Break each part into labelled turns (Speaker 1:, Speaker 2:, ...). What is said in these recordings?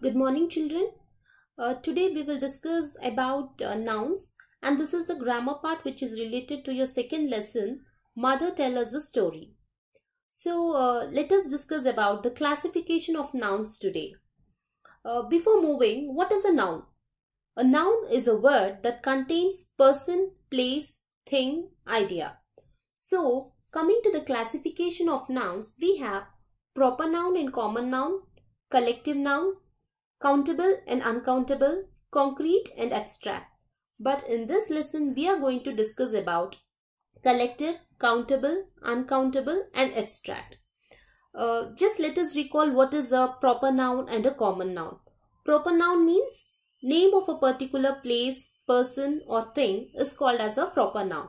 Speaker 1: Good morning children. Uh, today we will discuss about uh, nouns and this is the grammar part which is related to your second lesson Mother Tell Us a Story. So uh, let us discuss about the classification of nouns today. Uh, before moving, what is a noun? A noun is a word that contains person, place, thing, idea. So coming to the classification of nouns, we have proper noun and common noun, collective noun, countable and uncountable, concrete and abstract. But in this lesson, we are going to discuss about collective, countable, uncountable and abstract. Uh, just let us recall what is a proper noun and a common noun. Proper noun means name of a particular place, person or thing is called as a proper noun.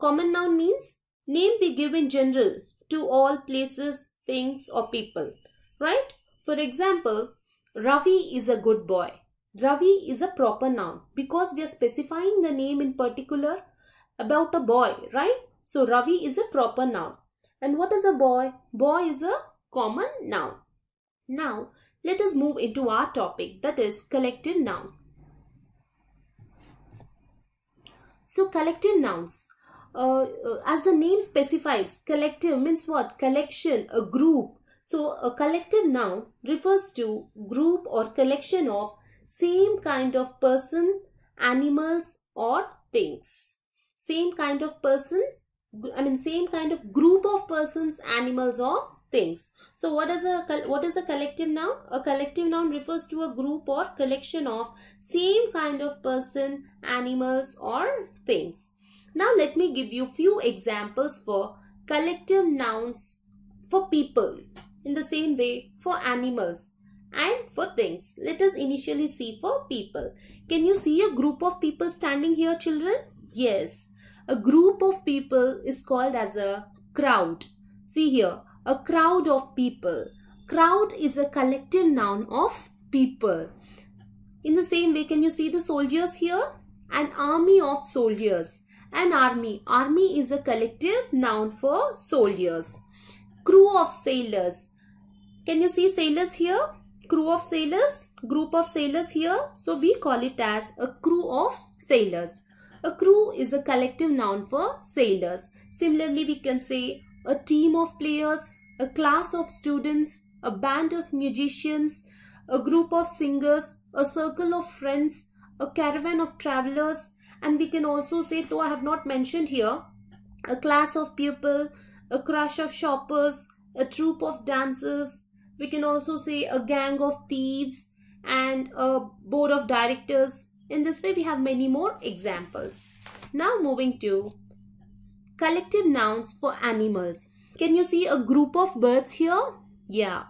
Speaker 1: Common noun means name we give in general to all places, things or people. Right? For example, Ravi is a good boy. Ravi is a proper noun because we are specifying the name in particular about a boy, right? So Ravi is a proper noun. And what is a boy? Boy is a common noun. Now, let us move into our topic that is collective noun. So collective nouns. Uh, uh as the name specifies, collective means what? Collection, a group, so a collective noun refers to group or collection of same kind of person, animals or things. Same kind of persons, I mean same kind of group of persons, animals or things. So what is a what is a collective noun? A collective noun refers to a group or collection of same kind of person, animals or things. Now let me give you few examples for collective nouns for people in the same way for animals and for things. Let us initially see for people. Can you see a group of people standing here children? Yes. A group of people is called as a crowd. See here, a crowd of people. Crowd is a collective noun of people. In the same way, can you see the soldiers here? An army of soldiers. An army. Army is a collective noun for soldiers. Crew of sailors can you see sailors here? Crew of sailors, group of sailors here. So we call it as a crew of sailors. A crew is a collective noun for sailors. Similarly, we can say a team of players, a class of students, a band of musicians, a group of singers, a circle of friends, a caravan of travelers, and we can also say, though I have not mentioned here, a class of people, a crush of shoppers, a troop of dancers, we can also say a gang of thieves and a board of directors. In this way, we have many more examples. Now moving to collective nouns for animals. Can you see a group of birds here? Yeah.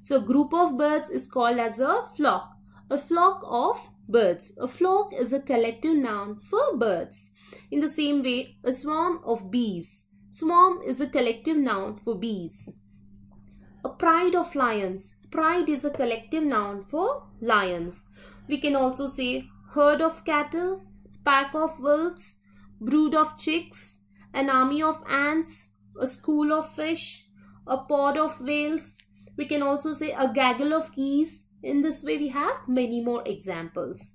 Speaker 1: So group of birds is called as a flock. A flock of birds. A flock is a collective noun for birds. In the same way, a swarm of bees. Swarm is a collective noun for bees a pride of lions. Pride is a collective noun for lions. We can also say herd of cattle, pack of wolves, brood of chicks, an army of ants, a school of fish, a pod of whales. We can also say a gaggle of geese. In this way, we have many more examples.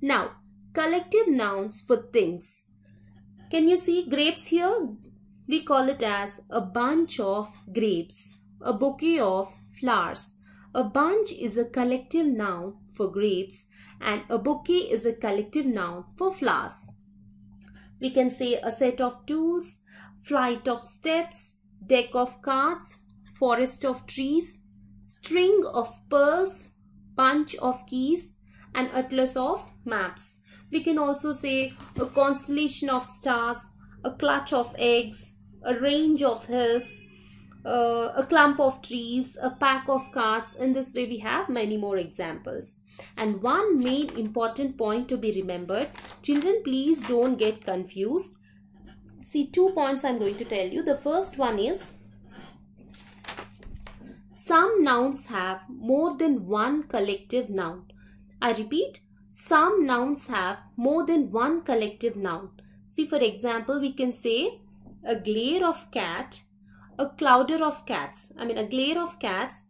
Speaker 1: Now, collective nouns for things. Can you see grapes here? We call it as a bunch of grapes a bouquet of flowers. A bunch is a collective noun for grapes and a bouquet is a collective noun for flowers. We can say a set of tools, flight of steps, deck of cards, forest of trees, string of pearls, bunch of keys and atlas of maps. We can also say a constellation of stars, a clutch of eggs, a range of hills, uh, a clump of trees, a pack of cards. In this way, we have many more examples. And one main important point to be remembered, children, please don't get confused. See, two points I'm going to tell you. The first one is, some nouns have more than one collective noun. I repeat, some nouns have more than one collective noun. See, for example, we can say a glare of cat clouder of cats. I mean a glare of cats,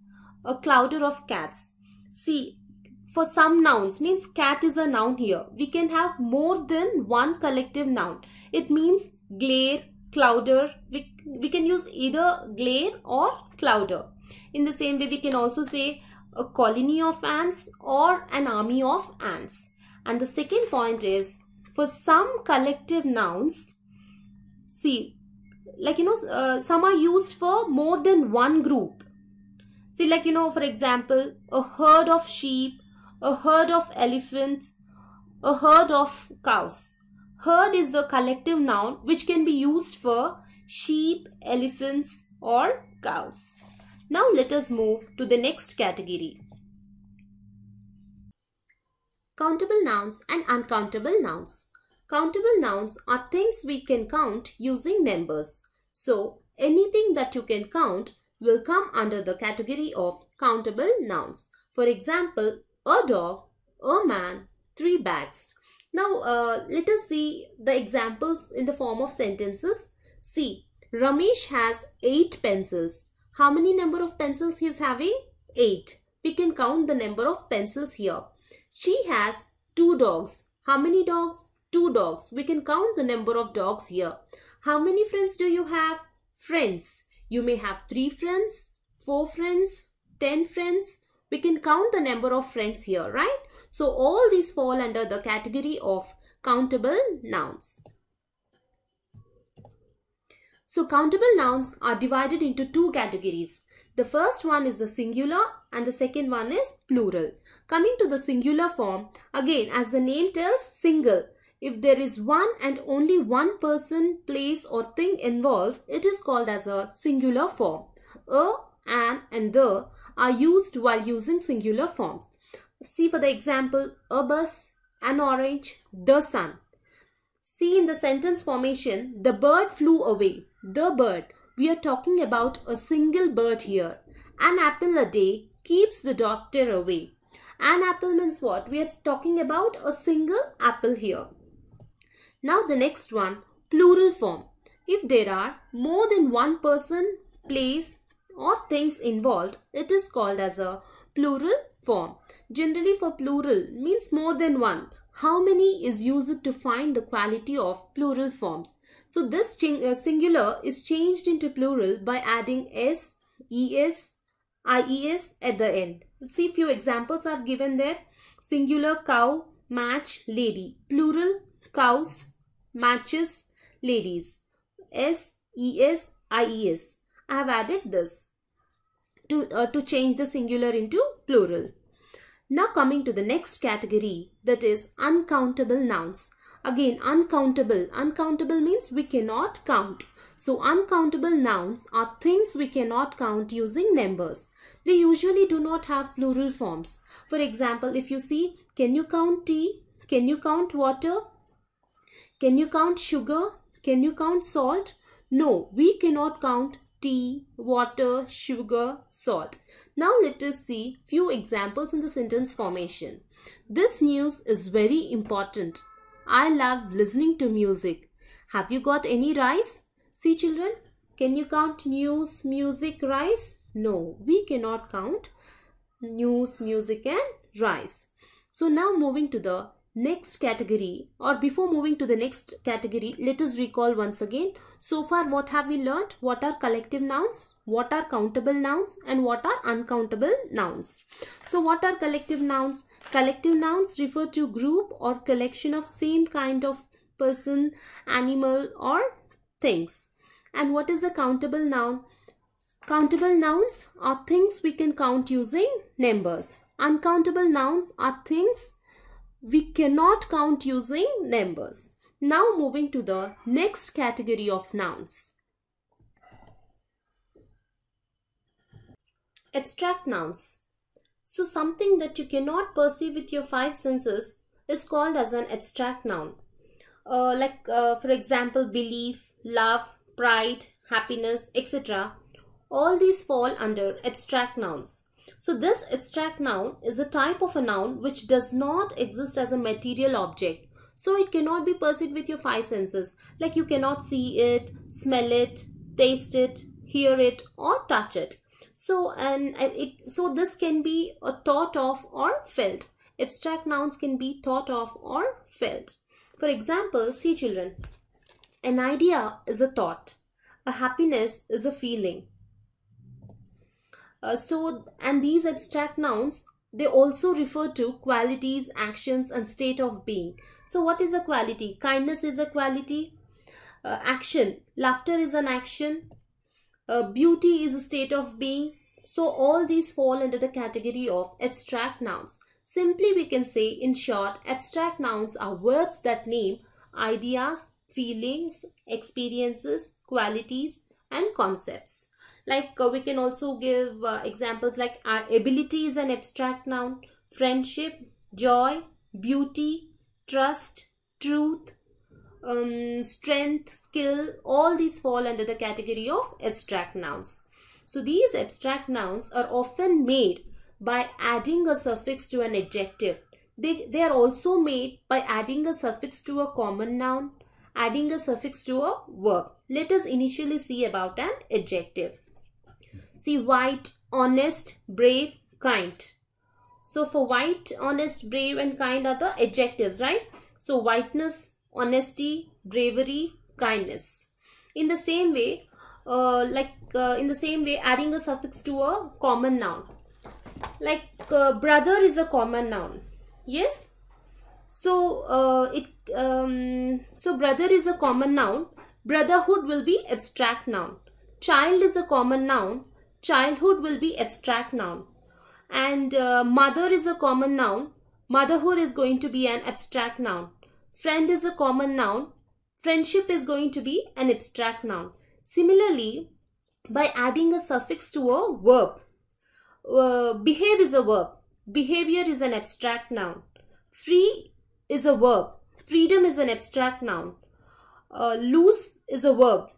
Speaker 1: a clouder of cats. See, for some nouns means cat is a noun here. We can have more than one collective noun. It means glare, clouder. We, we can use either glare or clouder. In the same way, we can also say a colony of ants or an army of ants. And the second point is for some collective nouns, see like you know uh, some are used for more than one group see like you know for example a herd of sheep a herd of elephants a herd of cows herd is the collective noun which can be used for sheep elephants or cows now let us move to the next category countable nouns and uncountable nouns Countable nouns are things we can count using numbers. So anything that you can count will come under the category of countable nouns. For example, a dog, a man, three bags. Now uh, let us see the examples in the form of sentences. See, Ramesh has 8 pencils. How many number of pencils he is having? 8. We can count the number of pencils here. She has 2 dogs. How many dogs? two dogs. We can count the number of dogs here. How many friends do you have? Friends. You may have three friends, four friends, ten friends. We can count the number of friends here, right? So all these fall under the category of countable nouns. So countable nouns are divided into two categories. The first one is the singular and the second one is plural. Coming to the singular form, again as the name tells single. If there is one and only one person, place or thing involved, it is called as a singular form. A, an and the are used while using singular forms. See for the example, a bus, an orange, the sun. See in the sentence formation, the bird flew away. The bird. We are talking about a single bird here. An apple a day keeps the doctor away. An apple means what? We are talking about a single apple here. Now the next one, plural form. If there are more than one person, place or things involved, it is called as a plural form. Generally for plural means more than one. How many is used to find the quality of plural forms? So this uh, singular is changed into plural by adding s, es, ies at the end. Let's see few examples I've given there. Singular cow, match, lady. Plural cows, matches ladies. S E S I E S. I have added this to, uh, to change the singular into plural. Now coming to the next category that is uncountable nouns. Again uncountable. Uncountable means we cannot count. So uncountable nouns are things we cannot count using numbers. They usually do not have plural forms. For example, if you see can you count tea? Can you count water? Can you count sugar? Can you count salt? No, we cannot count tea, water, sugar, salt. Now let us see few examples in the sentence formation. This news is very important. I love listening to music. Have you got any rice? See children, can you count news, music, rice? No, we cannot count news, music and rice. So now moving to the next category or before moving to the next category let us recall once again so far what have we learnt what are collective nouns what are countable nouns and what are uncountable nouns so what are collective nouns collective nouns refer to group or collection of same kind of person animal or things and what is a countable noun countable nouns are things we can count using numbers uncountable nouns are things we cannot count using numbers. Now moving to the next category of nouns. Abstract nouns. So something that you cannot perceive with your five senses is called as an abstract noun. Uh, like uh, for example belief, love, pride, happiness, etc. All these fall under abstract nouns. So this abstract noun is a type of a noun which does not exist as a material object. So it cannot be perceived with your five senses. Like you cannot see it, smell it, taste it, hear it or touch it. So, and it, so this can be thought of or felt. Abstract nouns can be thought of or felt. For example, see children. An idea is a thought. A happiness is a feeling. Uh, so, and these abstract nouns, they also refer to qualities, actions and state of being. So what is a quality? Kindness is a quality. Uh, action, laughter is an action. Uh, beauty is a state of being. So all these fall under the category of abstract nouns. Simply we can say in short, abstract nouns are words that name ideas, feelings, experiences, qualities and concepts like uh, we can also give uh, examples like ability is an abstract noun friendship joy beauty trust truth um, strength skill all these fall under the category of abstract nouns so these abstract nouns are often made by adding a suffix to an adjective they, they are also made by adding a suffix to a common noun adding a suffix to a verb. Let us initially see about an adjective. See white, honest, brave, kind. So for white, honest, brave and kind are the adjectives, right? So whiteness, honesty, bravery, kindness. In the same way, uh, like uh, in the same way adding a suffix to a common noun. Like uh, brother is a common noun. Yes? So uh, it um, so brother is a common noun. Brotherhood will be abstract noun. Child is a common noun Childhood will be abstract noun. And uh, mother is a common noun. Motherhood is going to be an abstract noun. Friend is a common noun. Friendship is going to be an abstract noun. Similarly, by adding a suffix to a verb, uh, behave is a verb. Behavior is an abstract noun. Free is a verb. Freedom is an abstract noun. Uh, lose is a verb.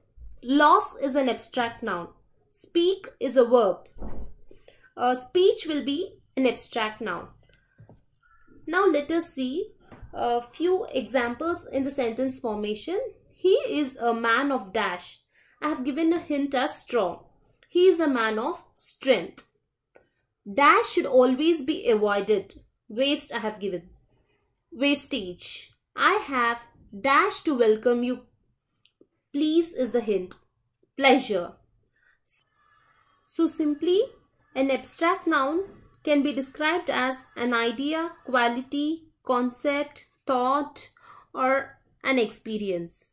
Speaker 1: Loss is an abstract noun. Speak is a verb. Uh, speech will be an abstract noun. Now let us see a few examples in the sentence formation. He is a man of dash. I have given a hint as strong. He is a man of strength. Dash should always be avoided. Waste I have given. Wastage. I have dash to welcome you. Please is the hint. Pleasure. So simply an abstract noun can be described as an idea, quality, concept, thought or an experience.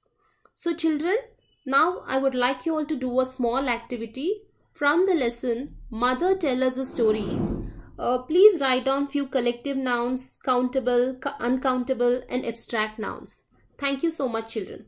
Speaker 1: So children, now I would like you all to do a small activity from the lesson Mother Tell Us a Story. Uh, please write down few collective nouns, countable, uncountable and abstract nouns. Thank you so much children.